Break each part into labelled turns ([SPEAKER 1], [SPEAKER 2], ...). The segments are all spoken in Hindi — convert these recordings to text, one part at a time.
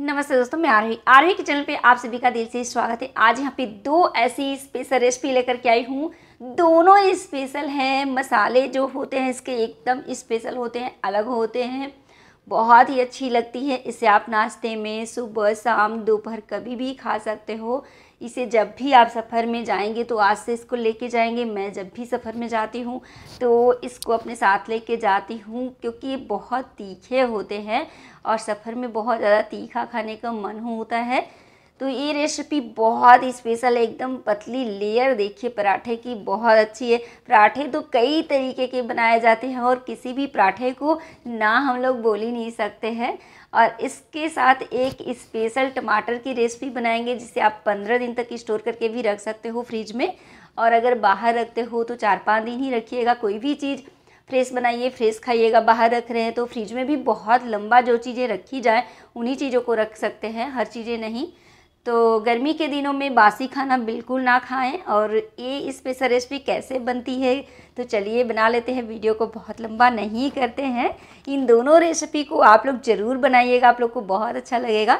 [SPEAKER 1] नमस्ते दोस्तों मैं आरोही आरोही के चैनल पे आप सभी का दिल से स्वागत है आज यहाँ पे दो ऐसी स्पेशल रेसिपी लेकर के आई हूँ दोनों स्पेशल हैं मसाले जो होते हैं इसके एकदम स्पेशल होते हैं अलग होते हैं बहुत ही अच्छी लगती है इसे आप नाश्ते में सुबह शाम दोपहर कभी भी खा सकते हो इसे जब भी आप सफ़र में जाएंगे तो आज से इसको लेके जाएंगे मैं जब भी सफ़र में जाती हूँ तो इसको अपने साथ लेके जाती हूँ क्योंकि ये बहुत तीखे होते हैं और सफ़र में बहुत ज़्यादा तीखा खाने का मन होता है तो ये रेसिपी बहुत स्पेशल है एकदम पतली लेयर देखिए पराठे की बहुत अच्छी है पराठे तो कई तरीके के बनाए जाते हैं और किसी भी पराठे को ना हम लोग बोल ही नहीं सकते हैं और इसके साथ एक स्पेशल टमाटर की रेसिपी बनाएंगे जिसे आप पंद्रह दिन तक स्टोर करके भी रख सकते हो फ्रिज में और अगर बाहर रखते हो तो चार पाँच दिन ही रखिएगा कोई भी चीज़ फ्रेश बनाइए फ्रेश खाइएगा बाहर रख रहे हैं तो फ्रिज में भी बहुत लंबा जो चीज़ें रखी जाए उन्हीं चीज़ों को रख सकते हैं हर चीज़ें नहीं तो गर्मी के दिनों में बासी खाना बिल्कुल ना खाएं और ये स्पेशल रेसिपी कैसे बनती है तो चलिए बना लेते हैं वीडियो को बहुत लंबा नहीं करते हैं इन दोनों रेसिपी को आप लोग ज़रूर बनाइएगा आप लोग को बहुत अच्छा लगेगा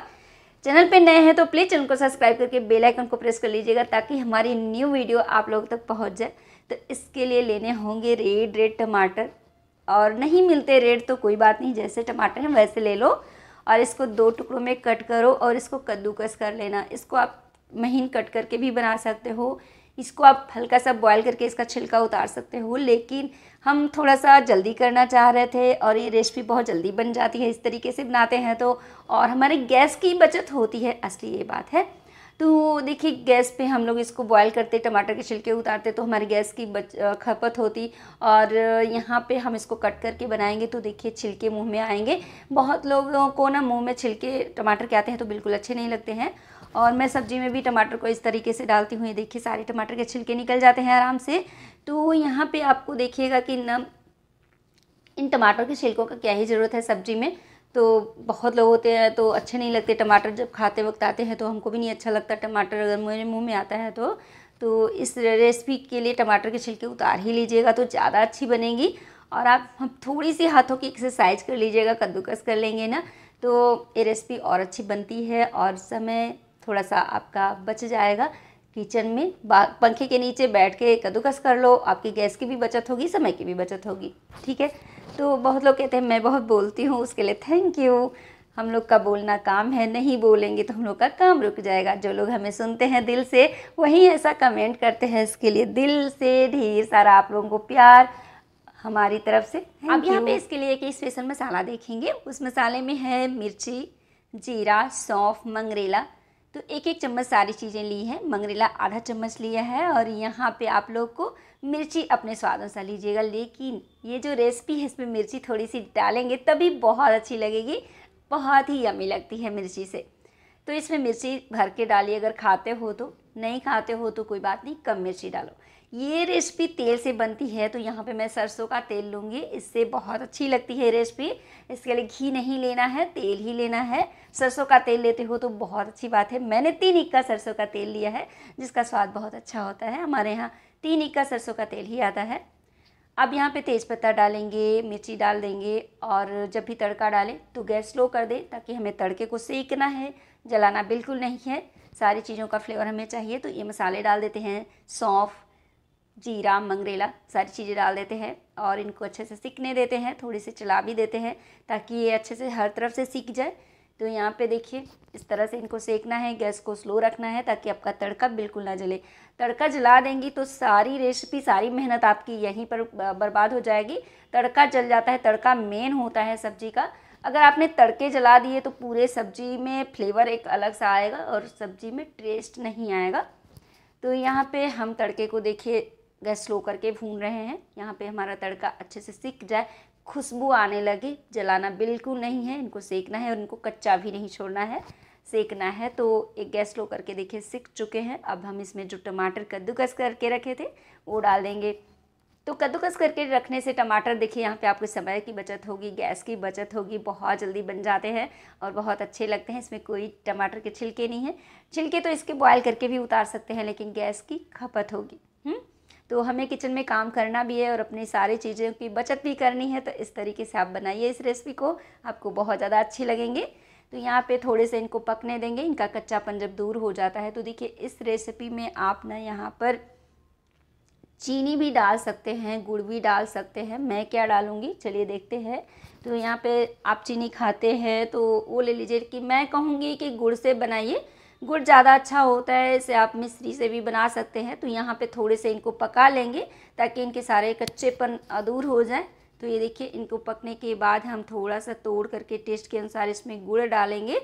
[SPEAKER 1] चैनल पे नए हैं तो प्लीज़ चैनल को सब्सक्राइब करके बेल आइकन को प्रेस कर लीजिएगा ताकि हमारी न्यू वीडियो आप लोग तक पहुँच जाए तो इसके लिए लेने होंगे रेड रेड टमाटर और नहीं मिलते रेड तो कोई बात नहीं जैसे टमाटर हैं वैसे ले लो और इसको दो टुकड़ों में कट करो और इसको कद्दूकस कर लेना इसको आप महीन कट करके भी बना सकते हो इसको आप हल्का सा बॉयल करके इसका छिलका उतार सकते हो लेकिन हम थोड़ा सा जल्दी करना चाह रहे थे और ये रेसिपी बहुत जल्दी बन जाती है इस तरीके से बनाते हैं तो और हमारे गैस की बचत होती है असली ये बात है तो देखिए गैस पे हम लोग इसको बॉयल करते टमाटर के छिलके उतारते तो हमारी गैस की बच खपत होती और यहाँ पे हम इसको कट करके बनाएंगे तो देखिए छिलके मुँह में आएंगे बहुत लोगों को ना मुँह में छिलके टमाटर के आते हैं तो बिल्कुल अच्छे नहीं लगते हैं और मैं सब्ज़ी में भी टमाटर को इस तरीके से डालती हूँ देखिए सारे टमाटर के छिलके निकल जाते हैं आराम से तो यहाँ पे आपको देखिएगा कि न इन टमाटर के छिलकों का क्या ही ज़रूरत है सब्ज़ी में तो बहुत लोग होते हैं तो अच्छे नहीं लगते टमाटर जब खाते वक्त आते हैं तो हमको भी नहीं अच्छा लगता टमाटर अगर मेरे मुँह में आता है तो तो इस रेसिपी के लिए टमाटर के छिलके उतार ही लीजिएगा तो ज़्यादा अच्छी बनेगी और आप हम थोड़ी सी हाथों की एक्सरसाइज कर लीजिएगा कद्दूकस कर लेंगे ना तो ये रेसिपी और अच्छी बनती है और समय थोड़ा सा आपका बच जाएगा किचन में पंखे के नीचे बैठ के कद्दूकस कर लो आपकी गैस की भी बचत होगी समय की भी बचत होगी ठीक है तो बहुत लोग कहते हैं मैं बहुत बोलती हूँ उसके लिए थैंक यू हम लोग का बोलना काम है नहीं बोलेंगे तो हम लोग का काम रुक जाएगा जो लोग हमें सुनते हैं दिल से वही ऐसा कमेंट करते हैं इसके लिए दिल से ढेर सारा आप लोगों को प्यार हमारी तरफ से अब यहाँ पे इसके लिए कि स्पेशल मसाला देखेंगे उस मसाले में है मिर्ची जीरा सौंफ मंगरेला तो एक एक चम्मच सारी चीज़ें ली हैं मंगरेला आधा चम्मच लिया है और यहाँ पे आप लोग को मिर्ची अपने स्वाद अनुसार लीजिएगा लेकिन ये जो रेसिपी है इसमें मिर्ची थोड़ी सी डालेंगे तभी बहुत अच्छी लगेगी बहुत ही यमी लगती है मिर्ची से तो इसमें मिर्ची भर के डालिए अगर खाते हो तो नहीं खाते हो तो कोई बात नहीं कम मिर्ची डालो ये रेसिपी तेल से बनती है तो यहाँ पे मैं सरसों का तेल लूँगी इससे बहुत अच्छी लगती है रेसिपी इसके लिए घी नहीं लेना है तेल ही लेना है सरसों का तेल लेते हो तो बहुत अच्छी बात है मैंने तीन इक्का सरसों का तेल लिया है जिसका स्वाद बहुत अच्छा होता है हमारे यहाँ तीन इक्का सरसों का तेल ही आता है अब यहाँ पे तेज़पत्ता डालेंगे मिर्ची डाल देंगे और जब भी तड़का डालें तो गैस स्लो कर दें ताकि हमें तड़के को सेकना है जलाना बिल्कुल नहीं है सारी चीज़ों का फ्लेवर हमें चाहिए तो ये मसाले डाल देते हैं सौंफ जीरा मंगरेला सारी चीज़ें डाल देते हैं और इनको अच्छे से सीखने देते हैं थोड़ी सी चला भी देते हैं ताकि ये अच्छे से हर तरफ से सीख जाए तो यहाँ पे देखिए इस तरह से इनको सेकना है गैस को स्लो रखना है ताकि आपका तड़का बिल्कुल ना जले तड़का जला देंगी तो सारी रेसिपी सारी मेहनत आपकी यहीं पर बर्बाद हो जाएगी तड़का जल जाता है तड़का मेन होता है सब्जी का अगर आपने तड़के जला दिए तो पूरे सब्जी में फ्लेवर एक अलग सा आएगा और सब्जी में टेस्ट नहीं आएगा तो यहाँ पे हम तड़के को देखिए गैस स्लो करके भून रहे हैं यहाँ पे हमारा तड़का अच्छे से सीख जाए खुशबू आने लगे जलाना बिल्कुल नहीं है इनको सेकना है और इनको कच्चा भी नहीं छोड़ना है सेकना है तो एक गैस स्लो करके देखिए सीख चुके हैं अब हम इसमें जो टमाटर कद्दूकस करके रखे थे वो डाल देंगे तो कद्दूकस करके रखने से टमाटर देखिए यहाँ पे आपको समय की बचत होगी गैस की बचत होगी बहुत जल्दी बन जाते हैं और बहुत अच्छे लगते हैं इसमें कोई टमाटर के छिलके नहीं है छिलके तो इसके बॉयल करके भी उतार सकते हैं लेकिन गैस की खपत होगी तो हमें किचन में काम करना भी है और अपनी सारी चीज़ों की बचत भी करनी है तो इस तरीके से आप बनाइए इस रेसिपी को आपको बहुत ज़्यादा अच्छी लगेंगे तो यहाँ पे थोड़े से इनको पकने देंगे इनका कच्चापन जब दूर हो जाता है तो देखिए इस रेसिपी में आप ना यहाँ पर चीनी भी डाल सकते हैं गुड़ भी डाल सकते हैं मैं क्या डालूँगी चलिए देखते हैं तो यहाँ पे आप चीनी खाते हैं तो वो ले लीजिए कि मैं कहूँगी कि गुड़ से बनाइए गुड़ ज़्यादा अच्छा होता है इसे आप मिश्री से भी बना सकते हैं तो यहाँ पे थोड़े से इनको पका लेंगे ताकि इनके सारे कच्चेपन दूर हो जाए तो ये देखिए इनको पकने के बाद हम थोड़ा सा तोड़ करके टेस्ट के अनुसार इसमें गुड़ डालेंगे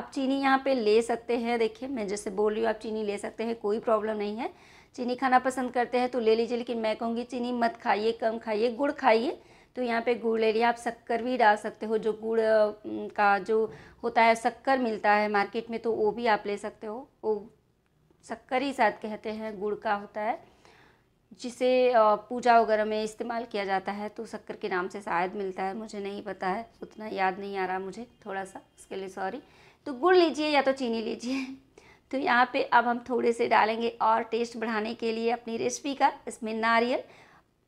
[SPEAKER 1] आप चीनी यहाँ पे ले सकते हैं देखिए मैं जैसे बोल रही हूँ आप चीनी ले सकते हैं कोई प्रॉब्लम नहीं है चीनी खाना पसंद करते हैं तो ले लीजिए लेकिन मैं कहूँगी चीनी मत खाइए कम खाइए गुड़ खाइए तो यहाँ पे गुड़ ले लिया आप शक्कर भी डाल सकते हो जो गुड़ का जो होता है शक्कर मिलता है मार्केट में तो वो भी आप ले सकते हो वो शक्कर ही साथ कहते हैं गुड़ का होता है जिसे पूजा वगैरह में इस्तेमाल किया जाता है तो शक्कर के नाम से शायद मिलता है मुझे नहीं पता है उतना याद नहीं आ रहा मुझे थोड़ा सा इसके लिए सॉरी तो गुड़ लीजिए या तो चीनी लीजिए तो यहाँ पे अब हम थोड़े से डालेंगे और टेस्ट बढ़ाने के लिए अपनी रेसिपी का इसमें नारियल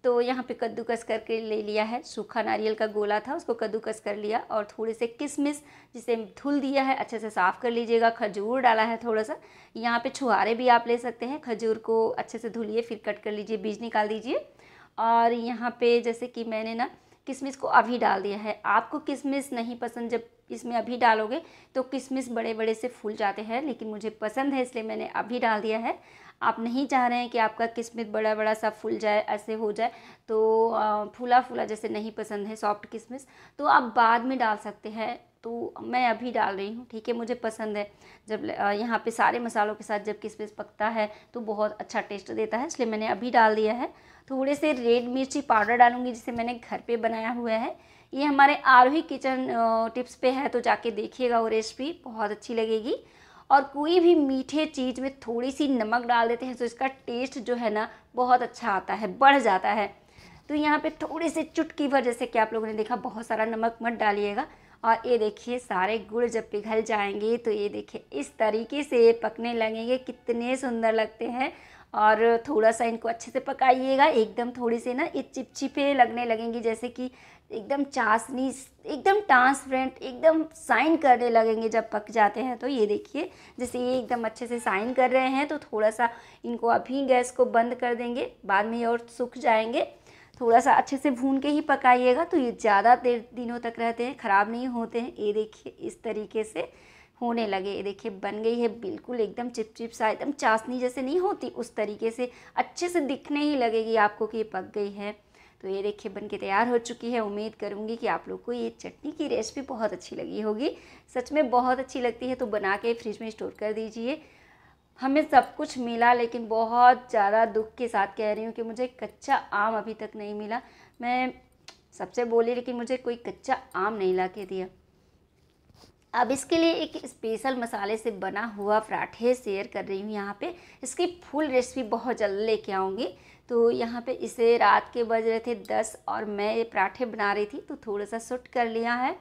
[SPEAKER 1] तो यहाँ पे कद्दूकस करके ले लिया है सूखा नारियल का गोला था उसको कद्दूकस कर लिया और थोड़े से किशमिश जिसे धुल दिया है अच्छे से साफ़ कर लीजिएगा खजूर डाला है थोड़ा सा यहाँ पे छुहारे भी आप ले सकते हैं खजूर को अच्छे से धुलिए फिर कट कर लीजिए बीज निकाल दीजिए और यहाँ पे जैसे कि मैंने ना किशमिश को अभी डाल दिया है आपको किशमिश नहीं पसंद जब इसमें अभी डालोगे तो किशमिश बड़े बड़े से फूल जाते हैं लेकिन मुझे पसंद है इसलिए मैंने अभी डाल दिया है आप नहीं चाह रहे हैं कि आपका किस्मत बड़ा बड़ा सा फूल जाए ऐसे हो जाए तो फूला फूला जैसे नहीं पसंद है सॉफ्ट किसमिस तो आप बाद में डाल सकते हैं तो मैं अभी डाल रही हूँ ठीक है मुझे पसंद है जब यहाँ पे सारे मसालों के साथ जब किसमिस पकता है तो बहुत अच्छा टेस्ट देता है इसलिए मैंने अभी डाल दिया है थोड़े से रेड मिर्ची पाउडर डालूंगी जिसे मैंने घर पे बनाया हुआ है ये हमारे आरोही किचन टिप्स पे है तो जाके देखिएगा वो रेसिपी बहुत अच्छी लगेगी और कोई भी मीठे चीज़ में थोड़ी सी नमक डाल देते हैं तो इसका टेस्ट जो है ना बहुत अच्छा आता है बढ़ जाता है तो यहाँ पे थोड़े से चुटकी भर जैसे कि आप लोगों ने देखा बहुत सारा नमक मत डालिएगा और ये देखिए सारे गुड़ जब पिघल जाएंगे तो ये देखिए इस तरीके से ये पकने लगेंगे कितने सुंदर लगते हैं और थोड़ा सा इनको अच्छे से पकाइएगा एकदम थोड़ी से ना ये चिपचिपे लगने लगेंगी जैसे कि एकदम चाशनी एकदम ट्रांसपेरेंट एकदम साइन करने लगेंगे जब पक जाते हैं तो ये देखिए जैसे ये एकदम अच्छे से साइन कर रहे हैं तो थोड़ा सा इनको अभी गैस को बंद कर देंगे बाद में ये और सूख जाएंगे थोड़ा सा अच्छे से भून के ही पकाइएगा तो ये ज़्यादा देर दिनों तक रहते हैं ख़राब नहीं होते हैं ये देखिए इस तरीके से होने लगे ये देखिए बन गई है बिल्कुल एकदम चिपचिप सा एकदम चाशनी जैसे नहीं होती उस तरीके से अच्छे से दिखने ही लगेगी आपको कि ये पक गई है तो ये देखिए बन के तैयार हो चुकी है उम्मीद करूँगी कि आप लोग को ये चटनी की रेसिपी बहुत अच्छी लगी होगी सच में बहुत अच्छी लगती है तो बना के फ्रिज में स्टोर कर दीजिए हमें सब कुछ मिला लेकिन बहुत ज़्यादा दुख के साथ कह रही हूँ कि मुझे कच्चा आम अभी तक नहीं मिला मैं सबसे बोली लेकिन मुझे कोई कच्चा आम नहीं ला के दिया अब इसके लिए एक स्पेशल मसाले से बना हुआ पराठे शेयर कर रही हूँ यहाँ पे इसकी फुल रेसिपी बहुत जल्द लेके आऊँगी तो यहाँ पे इसे रात के बज रहे थे दस और मैं ये पराठे बना रही थी तो थोड़ा सा सुट कर लिया है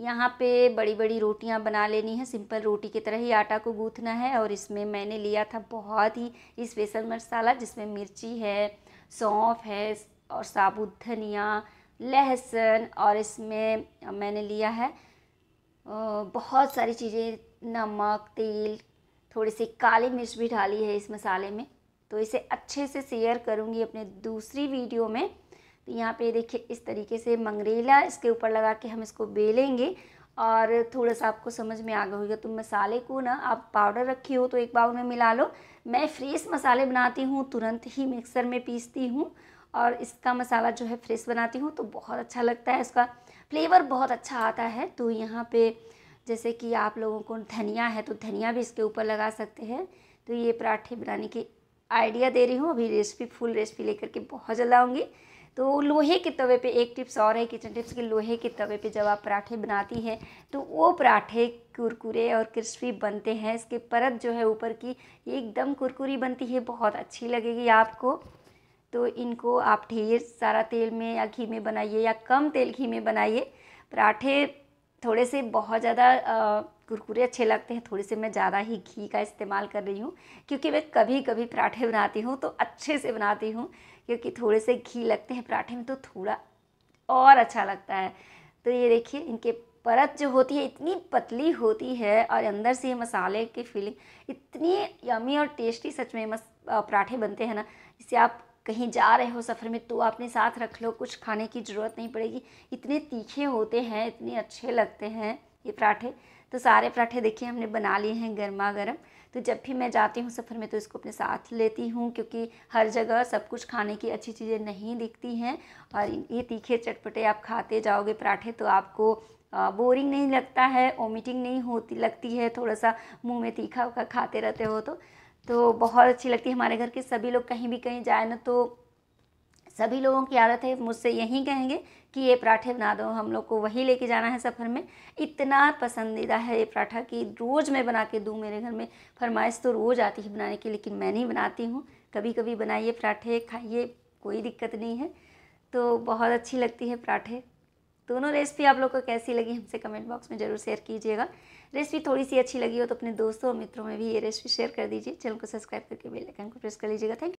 [SPEAKER 1] यहाँ पे बड़ी बड़ी रोटियाँ बना लेनी है सिंपल रोटी की तरह ही आटा को गूँथना है और इसमें मैंने लिया था बहुत ही स्पेशल मसाला जिसमें मिर्ची है सौंफ है और साबुत धनिया लहसुन और इसमें मैंने लिया है बहुत सारी चीज़ें नमक तेल थोड़ी सी काली मिर्च भी डाली है इस मसाले में तो इसे अच्छे से शेयर करूँगी अपने दूसरी वीडियो में तो यहाँ पे देखिए इस तरीके से मंगरेला इसके ऊपर लगा के हम इसको बेलेंगे और थोड़ा सा आपको समझ में आ गया होगा तो मसाले को ना आप पाउडर रखी हो तो एक बाउल में मिला लो मैं फ्रेश मसाले बनाती हूँ तुरंत ही मिक्सर में पीसती हूँ और इसका मसाला जो है फ्रेश बनाती हूँ तो बहुत अच्छा लगता है इसका फ्लेवर बहुत अच्छा आता है तो यहाँ पे जैसे कि आप लोगों को धनिया है तो धनिया भी इसके ऊपर लगा सकते हैं तो ये पराठे बनाने की आइडिया दे रही हूँ अभी रेसिपी फुल रेसिपी लेकर के बहुत जल्द आऊँगी तो लोहे के तवे पे एक टिप्स और है किचन टिप्स के लोहे के तवे पे जब आप पराठे बनाती हैं तो वो पराठे कुरकुरे और क्रिस्पी बनते हैं इसके परत जो है ऊपर की एकदम कुरकुरी बनती है बहुत अच्छी लगेगी आपको तो इनको आप ढेर सारा तेल में या घी में बनाइए या कम तेल घी में बनाइए पराठे थोड़े से बहुत ज़्यादा कुरकुरे अच्छे लगते हैं थोड़े से मैं ज़्यादा ही घी का इस्तेमाल कर रही हूँ क्योंकि मैं कभी कभी पराठे बनाती हूँ तो अच्छे से बनाती हूँ क्योंकि थोड़े से घी लगते हैं पराठे में तो थोड़ा और अच्छा लगता है तो ये देखिए इनके परत जो होती है इतनी पतली होती है और अंदर से ये मसाले की फीलिंग इतनी यमी और टेस्टी सच में मस पराठे बनते हैं ना इसे आप कहीं जा रहे हो सफ़र में तो अपने साथ रख लो कुछ खाने की ज़रूरत नहीं पड़ेगी इतने तीखे होते हैं इतने अच्छे लगते हैं ये पराठे तो सारे पराठे देखिए हमने बना लिए हैं गर्मा गर्म तो जब भी मैं जाती हूँ सफ़र में तो इसको अपने साथ लेती हूँ क्योंकि हर जगह सब कुछ खाने की अच्छी चीज़ें नहीं दिखती हैं और ये तीखे चटपटे आप खाते जाओगे पराठे तो आपको बोरिंग नहीं लगता है वोमिटिंग नहीं होती लगती है थोड़ा सा मुंह में तीखा खाते रहते हो तो तो बहुत अच्छी लगती है हमारे घर के सभी लोग कहीं भी कहीं जाए ना तो सभी लोगों की आदत है मुझसे यही कहेंगे कि ये पराठे बना दो हम लोग को वही लेके जाना है सफ़र में इतना पसंदीदा है ये पराठा कि रोज़ मैं बना के दूँ मेरे घर में फरमाइश तो रोज़ आती है बनाने की लेकिन मैं नहीं बनाती हूँ कभी कभी बनाइए पराठे खाइए कोई दिक्कत नहीं है तो बहुत अच्छी लगती है पराठे दोनों रेसिपी आप लोग को कैसी लगी हमसे कमेंट बॉक्स में ज़रूर शेयर कीजिएगा रेसिपी थोड़ी सी अच्छी लगी हो तो अपने दोस्तों और मित्रों में भी ये रेसिपी शेयर कर दीजिए चैनल को सब्सक्राइब करके बेल आइकन को प्रेस कर लीजिएगा थैंक